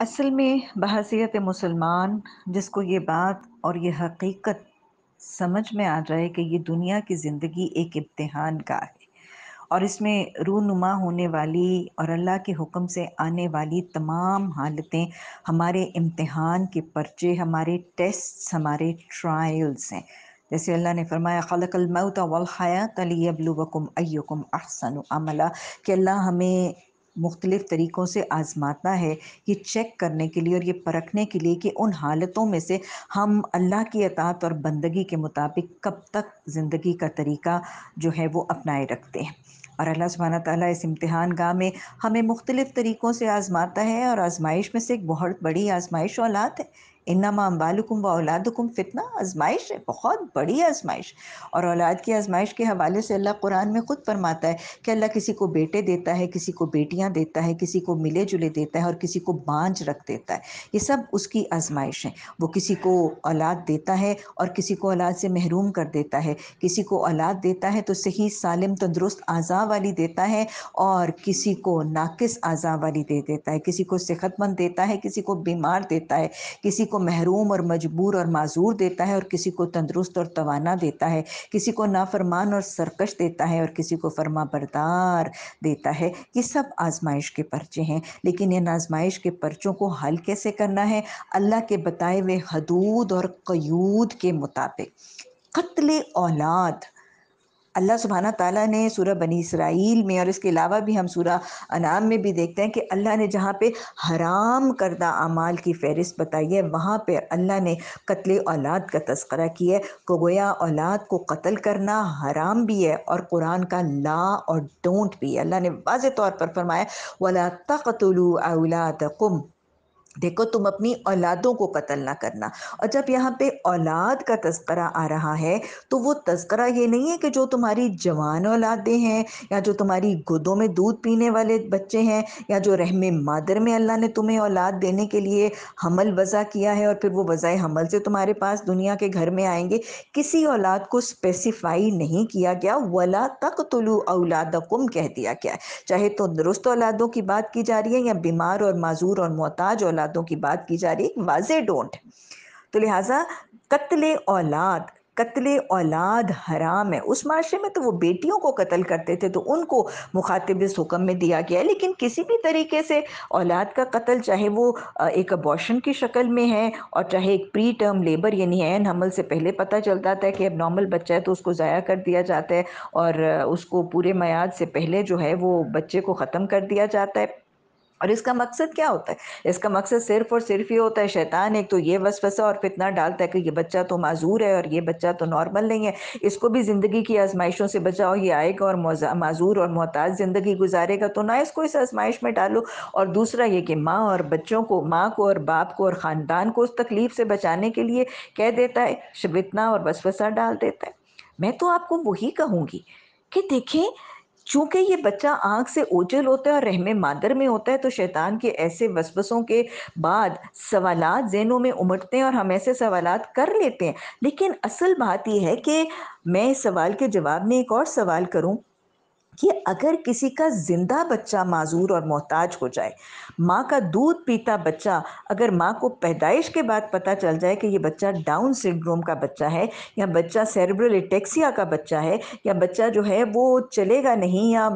असल में बहसीत मुसलमान जिसको ये बात और ये हकीकत समझ में आ जाए कि ये दुनिया की ज़िंदगी एक इम्तहान का है और इसमें रूनुमा होने वाली और अल्लाह के हुक्म से आने वाली तमाम हालतें हमारे इम्तहान के पर्चे हमारे टेस्ट हमारे ट्रायल्स हैं जैसे अल्लाह ने फरमाया खलकल मऊत वल अली अबलुवकुम अयुकुम अहसन अमला कि अल्लाह हमें मुख्तलिफ़ तरीक़ों से आज़माता है ये चेक करने के लिए और ये परखने के लिए कि उन हालतों में से हम अल्लाह की अतात और बंदगी के मुताबिक कब तक ज़िंदगी का तरीका जो है वो अपनाए रखते हैं और अल्लाह सुबहाना ताली इस इम्तहान गाह में हमें मुख्तलिफ़ तरीक़ों से आज़माता है और आज़माइश में से एक बहुत बड़ी आज़माइश औलाद है इन्नमा अम्बालकुम व औलादकुम फितना आजमाइश है बहुत बड़ी आजमाइश और औलाद की आजमाइश के हवाले से अल्लाह कुरान में ख़ुद फरमाता है कि अल्लाह किसी को बेटे देता है किसी को बेटियाँ देता है किसी को मिले जुले देता है और किसी को बांझ रख देता है ये सब उसकी आजमाइश है वो किसी को औलाद देता है और किसी को औलाद से महरूम कर देता है किसी को औलाद देता है तो सही सालिम तंदुरुस्त आज़ा वाली देता है और किसी को नाकिस आज़ा वाली दे देता है किसी को सेहतमंद देता है किसी को बीमार देता है किसी को महरूम और मजबूर और माजूर देता है और किसी को तंदरुस्त और तवाना देता है किसी को नाफरमान और सरकश देता है और किसी को फरमा बरदार देता है ये सब आजमाइश के पर्चे हैं लेकिन इन आजमाइश के पर्चों को हल कैसे करना है अल्लाह के बताए हुए हदूद और कयूद के मुताबिक कत्ल औलाद अल्लाह सुबहाना ताला ने सूरह बनी इसराइल में और इसके अलावा भी हम सूरह अनाम में भी देखते हैं कि अल्लाह ने जहाँ पे हराम करदा अमाल की फहरिस्त बताई है वहाँ पे अल्लाह ने कत्ल औलाद का तस्करा किया है को गोया औलाद को कत्ल करना हराम भी है और कुरान का ला और डोंट भी है अल्लाह ने वाज तौर पर फरमाया वाला तकतलू औलाद कुम देखो तुम अपनी औलादों को कत्ल ना करना और जब यहाँ पे औलाद का तस्करा आ रहा है तो वो तस्करा ये नहीं है कि जो तुम्हारी जवान औलादें हैं या जो तुम्हारी गुदों में दूध पीने वाले बच्चे हैं या जो रहम मादर में अल्लाह ने तुम्हें औलाद देने के लिए हमल वज़ा किया है और फिर वो वज़ाए हमल से तुम्हारे पास दुनिया के घर में आएंगे किसी औलाद को स्पेसिफाई नहीं किया गया वला तक औलाद औलादकुम कह दिया गया चाहे तो दुरुस्त औलादों की बात की जा रही है या बीमार और माजूर और मोहताज औला औलादों की बात की जा रही है वाजे डोंट तो लिहाजा कत्ल औलाद कत्ल औलाद हराम है उस माशरे में तो वो बेटियों को कत्ल करते थे तो उनको मुखातिब इस हुक्म में दिया गया लेकिन किसी भी तरीके से औलाद का कत्ल चाहे वो एक अबॉर्शन की शक्ल में है और चाहे एक प्री टर्म लेबर यानी एन हमल से पहले पता चलता था कि अब नॉर्मल बच्चा है तो उसको ज़ाया कर दिया जाता है और उसको पूरे मैाद से पहले जो है वो बच्चे को ख़त्म कर दिया जाता है और इसका मकसद क्या होता है इसका मकसद सिर्फ और सिर्फ ये होता है शैतान एक तो ये वसवसा और फितना डालता है कि ये बच्चा तो माजूर है और ये बच्चा तो नॉर्मल नहीं है इसको भी ज़िंदगी की आजमाइशों से बचाओ ये आएगा और माजूर और मोहताज ज़िंदगी गुजारेगा तो ना इसको इस आजमाइश में डालो और दूसरा ये कि माँ और बच्चों को माँ को और बाप को और ख़ानदान को उस तकलीफ़ से बचाने के लिए कह देता है फितना और वसवसा डाल देता है मैं तो आपको वही कहूँगी कि देखें चूंकि ये बच्चा आँख से ओझल होता है और रहम मादर में होता है तो शैतान के ऐसे वसबसों के बाद सवाल जहनों में उमटते हैं और हम ऐसे सवाल कर लेते हैं लेकिन असल बात यह है कि मैं इस सवाल के जवाब में एक और सवाल करूं कि अगर किसी का जिंदा बच्चा माजूर और मोहताज हो जाए माँ का दूध पीता बच्चा अगर माँ को पैदाइश के बाद पता चल जाए कि ये बच्चा डाउन सिंड्रोम का बच्चा है या बच्चा सेरेब्रल इटेक्सिया का बच्चा है या बच्चा जो है वो चलेगा नहीं या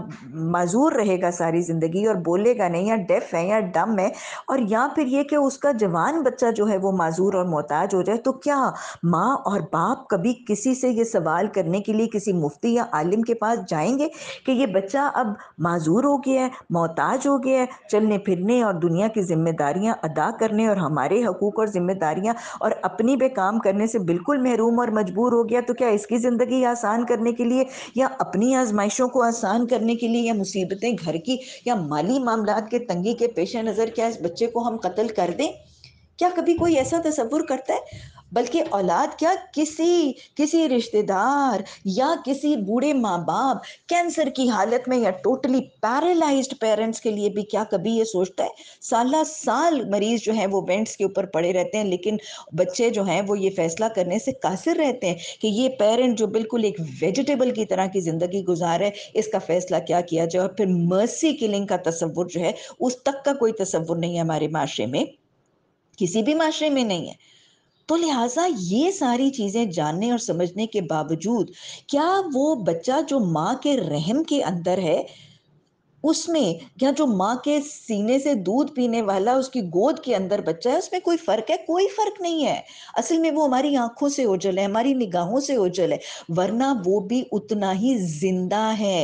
माजूर रहेगा सारी ज़िंदगी और बोलेगा नहीं या डेफ है या डम है और या फिर ये कि उसका जवान बच्चा जो है वो माजूर और मोहताज हो जाए तो क्या माँ और बाप कभी किसी से ये सवाल करने के लिए किसी मुफ्ती या आलिम के पास जाएंगे कि ये बच्चा अब माजूर हो गया है मोहताज हो गया है चलने फिरने और दुनिया की जिम्मेदारियाँ अदा करने और हमारे हकूक़ और जिम्मेदारियाँ और अपनी पे काम करने से बिल्कुल महरूम और मजबूर हो गया तो क्या इसकी ज़िंदगी आसान करने के लिए या अपनी आजमाइशों को आसान करने के लिए या मुसीबतें घर की या माली मामला के तंगी के पेश नज़र क्या इस बच्चे को हम कत्ल कर दें क्या कभी कोई ऐसा तस्वुर करता है बल्कि औलाद क्या किसी किसी रिश्तेदार या किसी बूढ़े माँ बाप कैंसर की हालत में या टोटली पैरालाइज्ड पेरेंट्स के लिए भी क्या कभी ये सोचता है साल साल मरीज जो है वो वेंट्स के ऊपर पड़े रहते हैं लेकिन बच्चे जो हैं वो ये फैसला करने से कासिर रहते हैं कि ये पेरेंट जो बिल्कुल एक वेजिटेबल की तरह की ज़िंदगी गुजार है इसका फैसला क्या किया जाए और फिर मर्सी किलिंग का तस्वुर जो है उस तक का कोई तस्वुर नहीं है हमारे माशरे में किसी भी माशरे में नहीं है तो लिहाजा ये सारी चीज़ें जानने और समझने के बावजूद क्या वो बच्चा जो माँ के रहम के अंदर है उसमें या जो माँ के सीने से दूध पीने वाला उसकी गोद के अंदर बच्चा है उसमें कोई फ़र्क है कोई फ़र्क नहीं है असल में वो हमारी आंखों से ओझल है हमारी निगाहों से ओझल है वरना वो भी उतना ही जिंदा है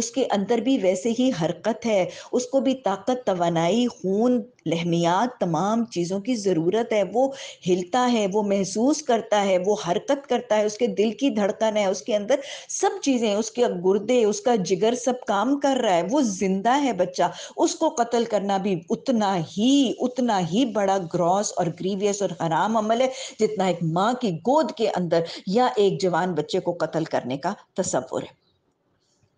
उसके अंदर भी वैसे ही हरकत है उसको भी ताकत तोानाई खून लहमियात तमाम चीज़ों की ज़रूरत है वो हिलता है वो महसूस करता है वो हरकत करता है उसके दिल की धड़कन है उसके अंदर सब चीज़ें उसके गुर्दे उसका जिगर सब काम कर रहा है वो ज़िंदा है बच्चा उसको कत्ल करना भी उतना ही उतना ही बड़ा ग्रॉस और ग्रीवियस और हराम अमल है जितना एक माँ की गोद के अंदर या एक जवान बच्चे को कत्ल करने का तस्वुर है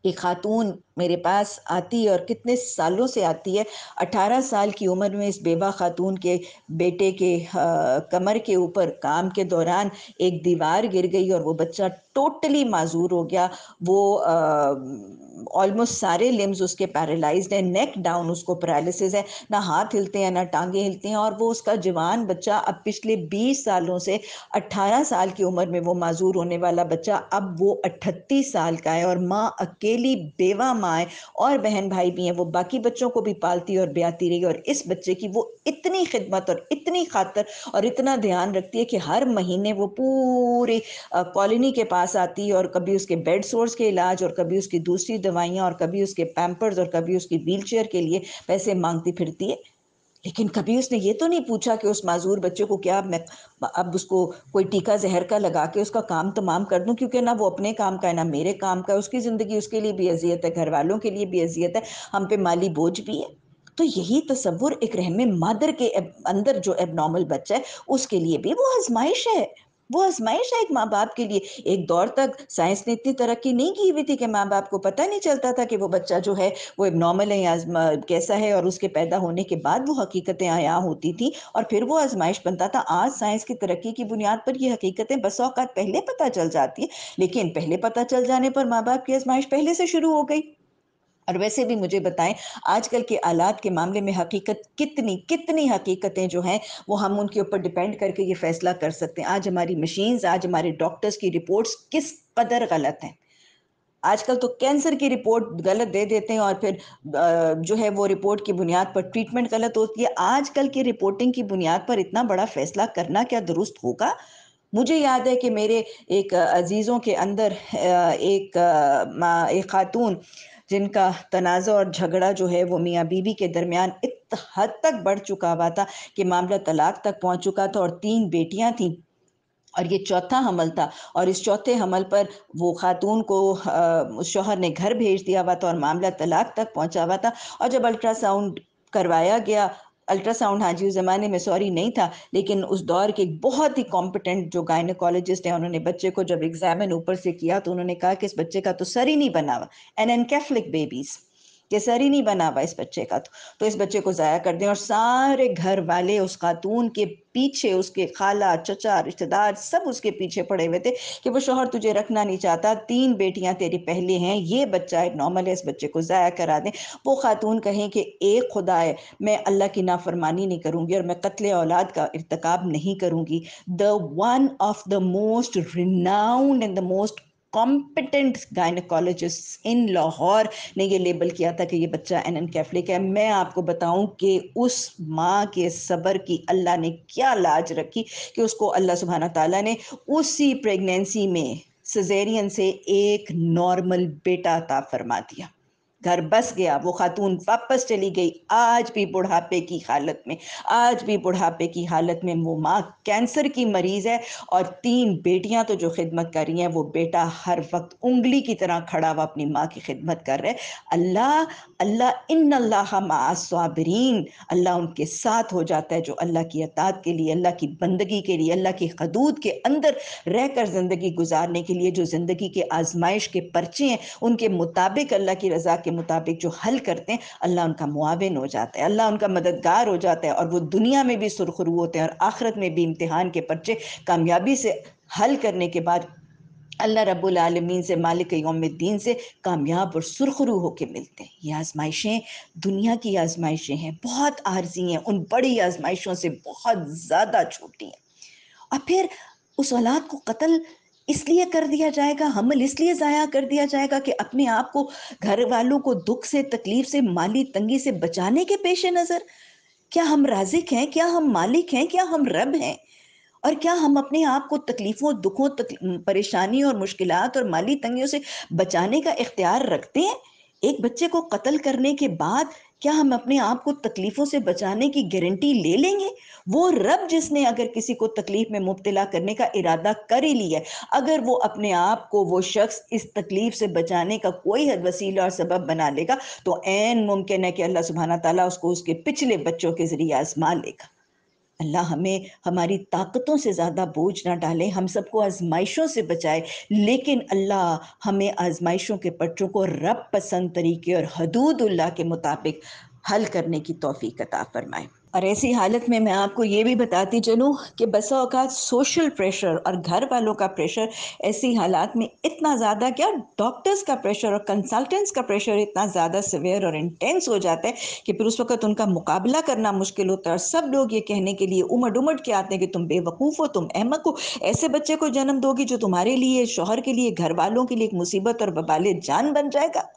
कि खातून मेरे पास आती है और कितने सालों से आती है 18 साल की उम्र में इस बेवा खातून के बेटे के आ, कमर के ऊपर काम के दौरान एक दीवार गिर गई और वो बच्चा टोटली माजूर हो गया वो आ, ऑलमोस्ट सारे लिम्स उसके पैरालाइज्ड है नेक डाउन उसको पैरालिसिस है ना हाथ हिलते हैं ना टांगे हिलते हैं और वो उसका जवान बच्चा अब पिछले 20 सालों से 18 साल की उम्र में वो माजूर होने वाला बच्चा अब वो अट्ठतीस साल का है और माँ अकेली बेवा माँ है और बहन भाई भी हैं वो बाकी बच्चों को भी पालती और ब्याती रही और इस बच्चे की वो इतनी खिदमत और इतनी खातर और इतना ध्यान रखती है कि हर महीने वो पूरी कॉलोनी के पास आती है और कभी उसके बेड सोर्स के इलाज और कभी उसकी दूसरी दवा दवाइयाँ और कभी उसके पैम्पर्स और कभी उसकी व्हील के लिए पैसे मांगती फिरती है लेकिन कभी उसने ये तो नहीं पूछा कि उस माजूर बच्चे को क्या मैं अब उसको कोई टीका जहर का लगा के उसका काम तमाम कर दूं क्योंकि ना वो अपने काम का है ना मेरे काम का है उसकी ज़िंदगी उसके लिए भी अजियत है घर वालों के लिए भी अजियत है हम पे माली बोझ भी है तो यही तस्वुर एक रहम मदर के अंदर जो एबनॉर्मल बच्चा है उसके लिए भी वो आजमाइश है वो आजमाइश है एक माँ बाप के लिए एक दौर तक साइंस ने इतनी तरक्की नहीं की हुई थी कि माँ बाप को पता नहीं चलता था कि वो बच्चा जो है वो एबनॉर्मल है या कैसा है और उसके पैदा होने के बाद वो हकीकतें आया होती थी और फिर वो आजमाइश बनता था आज साइंस की तरक्की की बुनियाद पर ये हकीकतें बस औकात पहले पता चल जाती है लेकिन पहले पता चल जाने पर माँ बाप की आजमाइश पहले से शुरू हो गई और वैसे भी मुझे बताएं आजकल के आलात के मामले में हकीकत कितनी कितनी हकीकतें जो हैं वो हम उनके ऊपर डिपेंड करके ये फैसला कर सकते हैं आज हमारी मशीन्स आज हमारे डॉक्टर्स की रिपोर्ट्स किस कदर गलत हैं आजकल तो कैंसर की रिपोर्ट गलत दे देते हैं और फिर जो है वो रिपोर्ट की बुनियाद पर ट्रीटमेंट गलत होती है आजकल की रिपोर्टिंग की बुनियाद पर इतना बड़ा फैसला करना क्या दुरुस्त होगा मुझे याद है कि मेरे एक अजीज़ों के अंदर एक एक खातून जिनका तनाज़ और झगड़ा जो है वो मियाँ बीबी के दरमियान इत हद तक बढ़ चुका हुआ था कि मामला तलाक तक पहुँच चुका था और तीन बेटियाँ थीं और ये चौथा हमल था और इस चौथे हमल पर वो खातून को शोहर ने घर भेज दिया हुआ था और मामला तलाक तक पहुंचा हुआ था और जब अल्ट्रासाउंड करवाया गया अल्ट्रासाउंड हाँ जी उस ज़माने में सॉरी नहीं था लेकिन उस दौर के बहुत ही कॉम्पिटेंट जो गायनोकोलॉजिस्ट हैं उन्होंने बच्चे को जब एग्जामिन ऊपर से किया तो उन्होंने कहा कि इस बच्चे का तो सर ही नहीं बना हुआ एन कैफलिक बेबीज़ केसर ही नहीं बना हुआ इस बच्चे का तो, तो, इस बच्चे को ज़ाया कर दें और सारे घर वाले उस खातून के पीछे उसके खाला चचा रिश्तेदार सब उसके पीछे पड़े हुए थे कि वो शोहर तुझे रखना नहीं चाहता तीन बेटियां तेरी पहले हैं ये बच्चा एक नॉर्मल है इस बच्चे को ज़ाया करा दें वो खातून कहें कि एक खुदा है मैं अल्लाह की नाफरमानी नहीं करूँगी और मैं कत्ल औलाद का इरतकब नहीं करूँगी the one of the most renowned and the most competent gynaecologist in Lahore ने ये लेबल किया था कि ये बच्चा एन एन कैफलिक है मैं आपको बताऊं कि उस माँ के सब्र की अल्लाह ने क्या लाज रखी कि उसको अल्लाह सुबहाना ताला ने उसी प्रेगनेंसी में सजेरियन से एक नॉर्मल बेटा था फरमा दिया घर बस गया वो खातून वापस चली गई आज भी बुढ़ापे की हालत में आज भी बुढ़ापे की हालत में वो माँ कैंसर की मरीज़ है और तीन बेटियां तो जो खिदमत कर रही हैं वो बेटा हर वक्त उंगली की तरह खड़ा हुआ अपनी माँ की खिदमत कर रहे अल्लाह अल्लाह इन अल्लाह माबरीन अल्लाह उनके साथ हो जाता है जो अल्लाह की अतात के लिए अल्लाह की बंदगी के लिए अल्लाह की हदूद के अंदर रहकर ज़िंदगी गुजारने के लिए जो ज़िंदगी के आजमाइश के पर्चे हैं उनके मुताबिक अल्लाह की रजा के मुताबिक जो हल करते हैं अल्लाह उनका मुआवन हो जाता है अल्लाह उनका मददगार हो जाता है और वो दुनिया में भी सुरखरू होते हैं और आखिरत में भी इम्तहान के पर्चे कामयाबी से हल करने के बाद अल्लाह रब्बुल आलमीन से मालिक योमद्दीन से कामयाब और सुरखरू होकर मिलते हैं ये आजमाइशें दुनिया की आजमाइशें हैं बहुत आर्जी हैं उन बड़ी आजमाइशों से बहुत ज़्यादा छोटी हैं और फिर उस औलाद को कत्ल इसलिए कर दिया जाएगा हमल इसलिए ज़ाया कर दिया जाएगा कि अपने आप को घर वालों को दुख से तकलीफ से माली तंगी से बचाने के पेश नज़र क्या हम राजिक हैं क्या हम मालिक हैं क्या हम रब हैं और क्या हम अपने आप को तकलीफ़ों दुखों परेशानी और मुश्किल और माली तंगियों से बचाने का इख्तियार रखते हैं एक बच्चे को कत्ल करने के बाद क्या हम अपने आप को तकलीफों से बचाने की गारंटी ले लेंगे वो रब जिसने अगर किसी को तकलीफ में मुबतला करने का इरादा कर ही लिया अगर वो अपने आप को वो शख्स इस तकलीफ से बचाने का कोई हद वसीला और सबब बना लेगा तो एन मुमकिन है कि अल्लाह सुबहाना तला उसको उसके पिछले बच्चों के जरिए आजमा लेगा अल्लाह हमें हमारी ताकतों से ज़्यादा बोझ ना डाले हम सबको आजमाइशों से बचाए लेकिन अल्लाह हमें आजमाइशों के पटरों को रब पसंद तरीके और हदूदुल्ला के मुताबिक हल करने की तोफ़ी कता फरमाए और ऐसी हालत में मैं आपको ये भी बताती चलूँ कि बसा अवकात सोशल प्रेशर और घर वालों का प्रेशर ऐसी हालात में इतना ज़्यादा क्या डॉक्टर्स का प्रेशर और कंसल्टेंट्स का प्रेशर इतना ज़्यादा सिवियर और इंटेंस हो जाता है कि फिर उस वक्त उनका मुकाबला करना मुश्किल होता है और सब लोग ये कहने के लिए उमड़ उमड़ के आते हैं कि तुम बेवकूफ़ हो तुम अहमक हो ऐसे बच्चे को जन्म दोगी जो तुम्हारे लिए शोहर के लिए घर वालों के लिए एक मुसीबत और बबाले जान बन जाएगा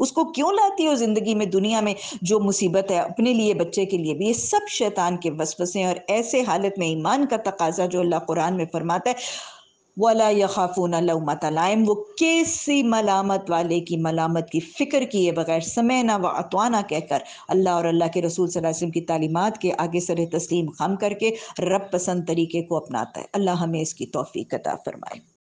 उसको क्यों लाती हो जिंदगी में दुनिया में जो मुसीबत है अपने लिए बच्चे के लिए भी ये सब शैतान के वसवसे और ऐसे हालत में ईमान का तकाजा जो अल्लाह कुरान में फरमाता है वाला यखाफून लमतलाइम वो किसी मलामत वाले की मलामत की फ़िक्र किए बगैर ना व अतवाना कहकर अल्लाह और अल्लाह के रसूल वसल्लम की तालीमत के आगे सर तस्लीम खम करके रब पसंद तरीके को अपनाता है अल्लाह हमें इसकी तोफ़ी कदा फ़रमाए